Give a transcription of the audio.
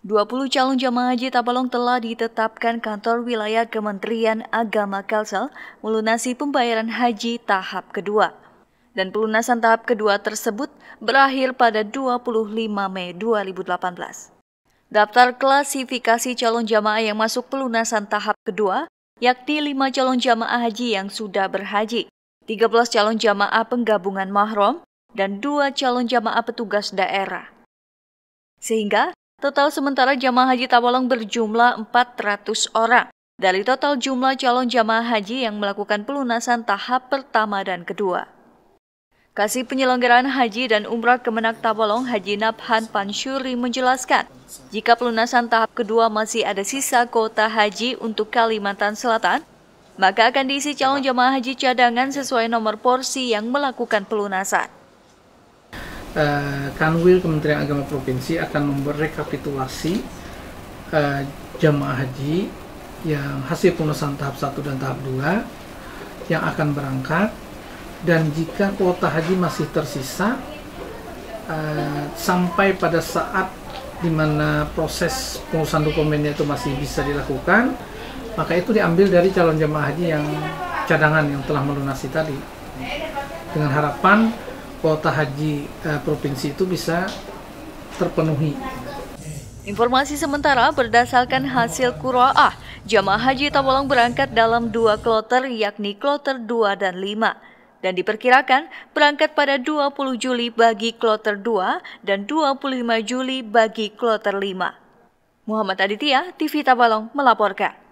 20 calon jamaah haji Tabalong telah ditetapkan kantor wilayah Kementerian Agama Kalsel melunasi pembayaran haji tahap kedua. Dan pelunasan tahap kedua tersebut berakhir pada 25 Mei 2018. Daftar klasifikasi calon jamaah yang masuk pelunasan tahap kedua, yakni 5 calon jamaah haji yang sudah berhaji, 13 calon jamaah penggabungan mahram, dan 2 calon jamaah petugas daerah. Sehingga Total sementara jamaah haji Tawalong berjumlah 400 orang. Dari total jumlah calon jamaah haji yang melakukan pelunasan tahap pertama dan kedua. Kasih Penyelenggaraan Haji dan Umrah Kemenak Tabalong Haji Nabhan Pansyuri menjelaskan, jika pelunasan tahap kedua masih ada sisa kota haji untuk Kalimantan Selatan, maka akan diisi calon jamaah haji cadangan sesuai nomor porsi yang melakukan pelunasan uh, Kanwil Kementerian Agama Provinsi akan membuat rekapitulasi uh, jamaah haji yang hasil pemesan tahap 1 dan tahap 2 yang akan berangkat dan jika kuota haji masih tersisa uh, sampai pada saat di mana proses pengurusan dokumennya itu masih bisa dilakukan maka itu diambil dari calon jemaah haji yang cadangan yang telah melunasi tadi dengan harapan kuota haji eh, provinsi itu bisa terpenuhi. Informasi sementara berdasarkan hasil kuroah, jamaah haji Tawalang berangkat dalam dua kloter yakni kloter 2 dan 5 dan diperkirakan berangkat pada 20 Juli bagi kloter 2 dan 25 Juli bagi kloter 5. Muhammad Aditya, TV Tabalong melaporkan.